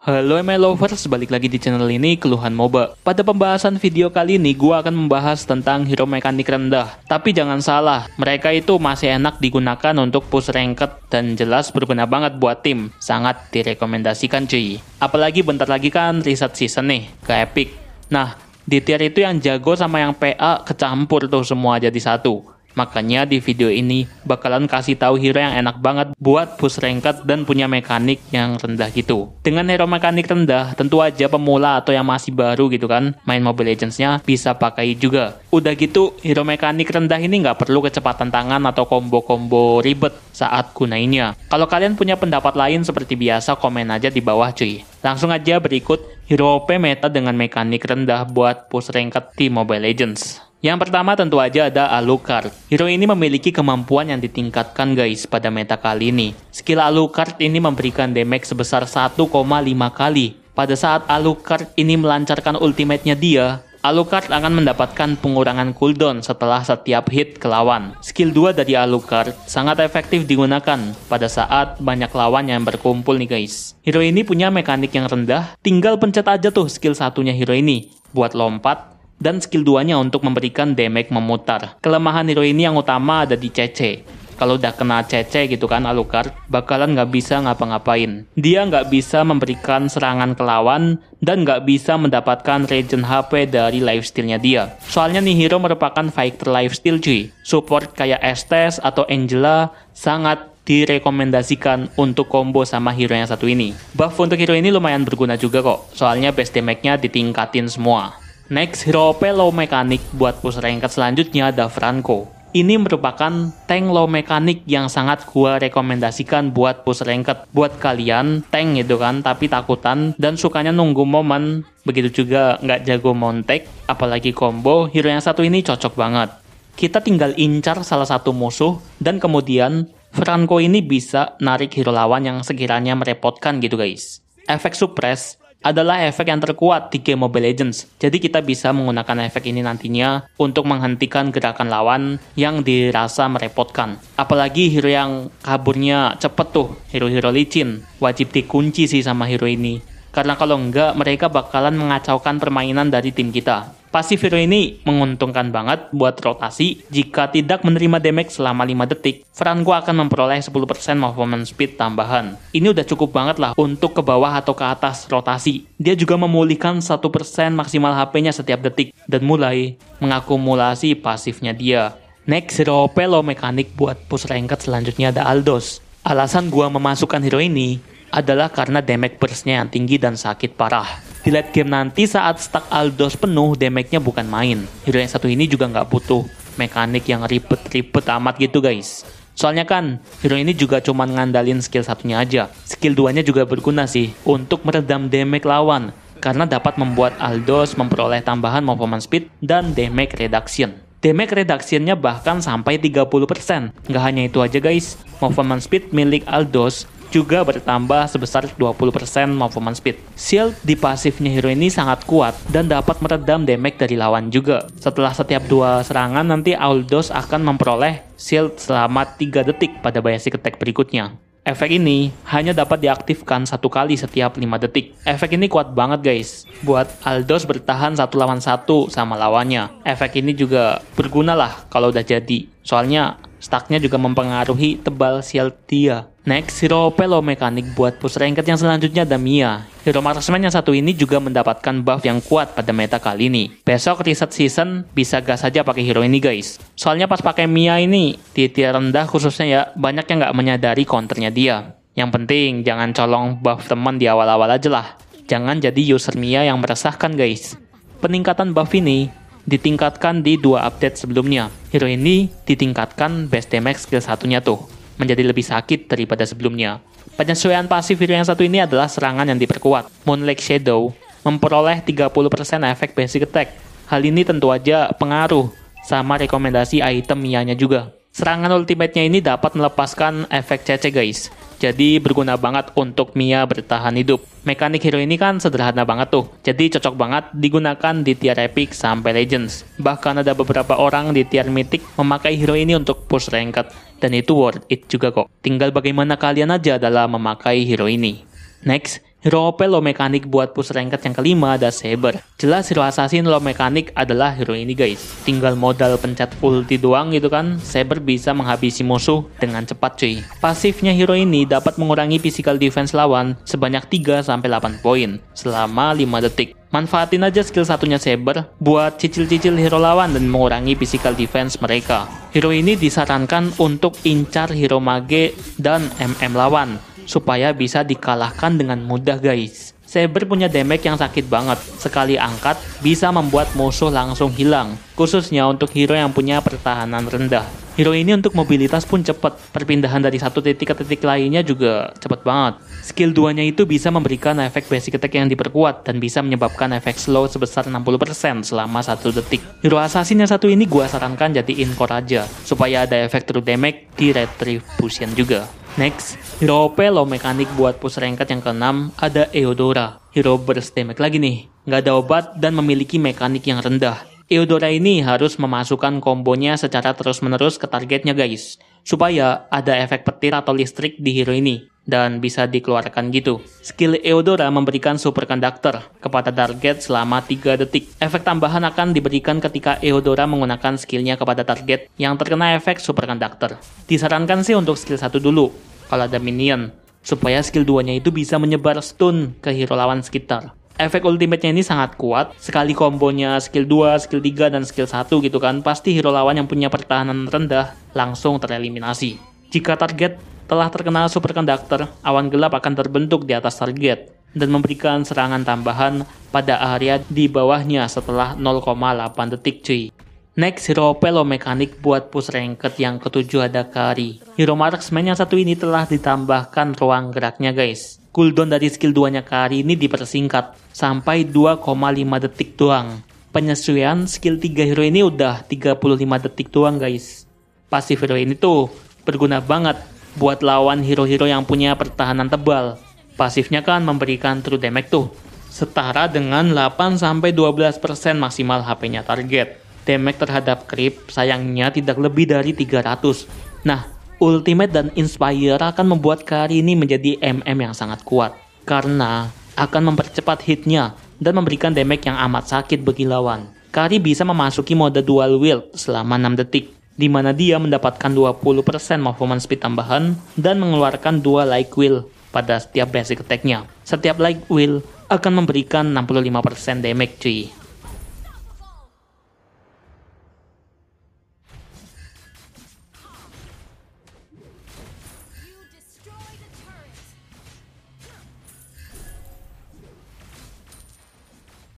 Halo my Lovers, balik lagi di channel ini Keluhan MOBA. Pada pembahasan video kali ini, gua akan membahas tentang hero mekanik rendah. Tapi jangan salah, mereka itu masih enak digunakan untuk push ranked dan jelas berguna banget buat tim. Sangat direkomendasikan cuy. Apalagi bentar lagi kan riset season nih, ke Epic. Nah, di tier itu yang jago sama yang PA kecampur tuh semua jadi satu. Makanya di video ini bakalan kasih tahu hero yang enak banget buat push ranked dan punya mekanik yang rendah gitu. Dengan hero mekanik rendah, tentu aja pemula atau yang masih baru gitu kan, main Mobile Legends-nya bisa pakai juga. Udah gitu, hero mekanik rendah ini nggak perlu kecepatan tangan atau combo-combo ribet saat gunainnya. Kalau kalian punya pendapat lain seperti biasa, komen aja di bawah cuy. Langsung aja berikut hero OP meta dengan mekanik rendah buat push ranked di Mobile Legends. Yang pertama tentu aja ada Alucard. Hero ini memiliki kemampuan yang ditingkatkan guys pada meta kali ini. Skill Alucard ini memberikan damage sebesar 1,5 kali. Pada saat Alucard ini melancarkan ultimate-nya dia, Alucard akan mendapatkan pengurangan cooldown setelah setiap hit ke lawan. Skill 2 dari Alucard sangat efektif digunakan pada saat banyak lawan yang berkumpul nih guys. Hero ini punya mekanik yang rendah, tinggal pencet aja tuh skill satunya hero ini buat lompat dan skill 2-nya untuk memberikan damage memutar. Kelemahan hero ini yang utama ada di CC. Kalau udah kena CC gitu kan Alucard, bakalan nggak bisa ngapa-ngapain. Dia nggak bisa memberikan serangan ke lawan, dan nggak bisa mendapatkan regen HP dari lifestyle nya dia. Soalnya nih hero merupakan fighter lifestyle cuy. Support kayak Estes atau Angela sangat direkomendasikan untuk combo sama hero yang satu ini. Buff untuk hero ini lumayan berguna juga kok, soalnya base damage-nya ditingkatin semua. Next, hero OP low mekanik buat push ranked selanjutnya ada Franco. Ini merupakan tank low mekanik yang sangat gua rekomendasikan buat push ranked. Buat kalian tank gitu kan, tapi takutan dan sukanya nunggu momen. Begitu juga nggak jago montek, apalagi combo, hero yang satu ini cocok banget. Kita tinggal incar salah satu musuh, dan kemudian Franco ini bisa narik hero lawan yang sekiranya merepotkan gitu guys. Efek suppress adalah efek yang terkuat di game Mobile Legends. Jadi kita bisa menggunakan efek ini nantinya untuk menghentikan gerakan lawan yang dirasa merepotkan. Apalagi hero yang kaburnya cepet tuh, hero-hero licin. Wajib dikunci sih sama hero ini. Karena kalau enggak, mereka bakalan mengacaukan permainan dari tim kita. Pasti Hero ini menguntungkan banget buat rotasi jika tidak menerima damage selama 5 detik. Franco akan memperoleh 10% movement speed tambahan. Ini udah cukup banget lah untuk ke bawah atau ke atas rotasi. Dia juga memulihkan 1% maksimal HP-nya setiap detik dan mulai mengakumulasi pasifnya dia. Next, hero OP low mekanik buat push ranked selanjutnya ada Aldos. Alasan gua memasukkan hero ini adalah karena damage burst-nya yang tinggi dan sakit parah. Di late game nanti saat stack Aldos penuh, damage-nya bukan main. Hero yang satu ini juga nggak butuh mekanik yang ribet-ribet amat gitu guys. Soalnya kan, hero ini juga cuma ngandalin skill satunya aja. Skill duanya juga berguna sih, untuk meredam damage lawan. Karena dapat membuat Aldos memperoleh tambahan movement speed dan damage reduction. Damage reduction-nya bahkan sampai 30%. Nggak hanya itu aja guys, movement speed milik Aldos juga bertambah sebesar 20% movement speed. Shield di pasifnya hero ini sangat kuat dan dapat meredam damage dari lawan juga. Setelah setiap dua serangan nanti Aldous akan memperoleh shield selama 3 detik pada bayasi attack berikutnya. Efek ini hanya dapat diaktifkan satu kali setiap 5 detik. Efek ini kuat banget guys, buat Aldos bertahan satu lawan satu sama lawannya. Efek ini juga berguna lah kalau udah jadi, soalnya stacknya juga mempengaruhi tebal shield dia. Next, hero Pelo Mekanik buat push ranked yang selanjutnya ada Mia. Hero Marksman yang satu ini juga mendapatkan buff yang kuat pada meta kali ini. Besok reset season bisa gas saja pakai hero ini guys. Soalnya pas pakai Mia ini, di rendah khususnya ya, banyak yang nggak menyadari counternya dia. Yang penting, jangan colong buff teman di awal-awal aja lah. Jangan jadi user Mia yang meresahkan guys. Peningkatan buff ini ditingkatkan di dua update sebelumnya. Hero ini ditingkatkan best damage skill satunya tuh menjadi lebih sakit daripada sebelumnya. Penyesuaian pasif hero yang satu ini adalah serangan yang diperkuat. Moonlight Shadow memperoleh 30% efek basic attack. Hal ini tentu aja pengaruh sama rekomendasi item Mia-nya juga. Serangan ultimate-nya ini dapat melepaskan efek CC guys jadi berguna banget untuk Mia bertahan hidup. Mekanik hero ini kan sederhana banget tuh, jadi cocok banget digunakan di tier epic sampai legends. Bahkan ada beberapa orang di tier mythic memakai hero ini untuk push ranked, dan itu worth it juga kok. Tinggal bagaimana kalian aja dalam memakai hero ini. Next, Hero OP low mekanik buat push ranked yang kelima ada Saber. Jelas hero assassin low mekanik adalah hero ini guys. Tinggal modal pencet ulti doang gitu kan, Saber bisa menghabisi musuh dengan cepat cuy. Pasifnya hero ini dapat mengurangi physical defense lawan sebanyak 3-8 poin selama 5 detik. Manfaatin aja skill satunya Saber buat cicil-cicil hero lawan dan mengurangi physical defense mereka. Hero ini disarankan untuk incar hero mage dan MM lawan supaya bisa dikalahkan dengan mudah guys. Saber punya damage yang sakit banget, sekali angkat bisa membuat musuh langsung hilang, khususnya untuk hero yang punya pertahanan rendah. Hero ini untuk mobilitas pun cepat, perpindahan dari satu titik ke titik lainnya juga cepat banget. Skill 2-nya itu bisa memberikan efek basic attack yang diperkuat dan bisa menyebabkan efek slow sebesar 60% selama satu detik. Hero assassin yang satu ini gua sarankan jadiin core aja, supaya ada efek true damage di retribution juga. Next, hero OP low mekanik buat push rank yang keenam ada Eodora. Hero burst damage lagi nih, nggak ada obat dan memiliki mekanik yang rendah. Eudora ini harus memasukkan kombonya secara terus-menerus ke targetnya guys, supaya ada efek petir atau listrik di hero ini, dan bisa dikeluarkan gitu. Skill Eudora memberikan super konduktor kepada target selama 3 detik. Efek tambahan akan diberikan ketika Eudora menggunakan skillnya kepada target yang terkena efek super konduktor. Disarankan sih untuk skill 1 dulu, kalau ada minion, supaya skill 2-nya itu bisa menyebar stun ke hero lawan sekitar efek ultimate-nya ini sangat kuat. Sekali kombonya skill 2, skill 3, dan skill 1 gitu kan, pasti hero lawan yang punya pertahanan rendah langsung tereliminasi. Jika target telah terkena konduktor, awan gelap akan terbentuk di atas target dan memberikan serangan tambahan pada area di bawahnya setelah 0,8 detik cuy. Next, hero Pelo mekanik buat push ranked yang ketujuh ada Kari. Hero Marksman yang satu ini telah ditambahkan ruang geraknya guys Cooldown dari skill 2-nya kali ini dipersingkat sampai 2,5 detik doang. Penyesuaian skill 3 hero ini udah 35 detik doang guys. Pasif hero ini tuh berguna banget buat lawan hero-hero yang punya pertahanan tebal. Pasifnya kan memberikan true damage tuh, setara dengan 8-12% maksimal HP-nya target. Damage terhadap creep sayangnya tidak lebih dari 300. Nah, Ultimate dan Inspire akan membuat kari ini menjadi MM yang sangat kuat karena akan mempercepat hitnya dan memberikan damage yang amat sakit bagi lawan. Kari bisa memasuki mode dual wield selama 6 detik, di mana dia mendapatkan 20% movement speed tambahan dan mengeluarkan 2 light wheel pada setiap basic attack-nya. Setiap light wheel akan memberikan 65% damage cuy.